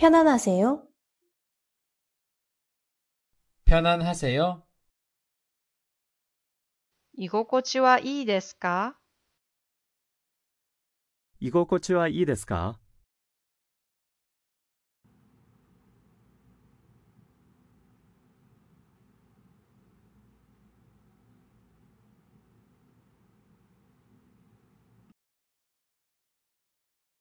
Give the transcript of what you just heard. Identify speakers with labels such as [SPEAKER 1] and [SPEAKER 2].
[SPEAKER 1] 편안하세요
[SPEAKER 2] 편안하세
[SPEAKER 3] 요
[SPEAKER 1] 居心地はいいですか
[SPEAKER 3] 居心地はいいですか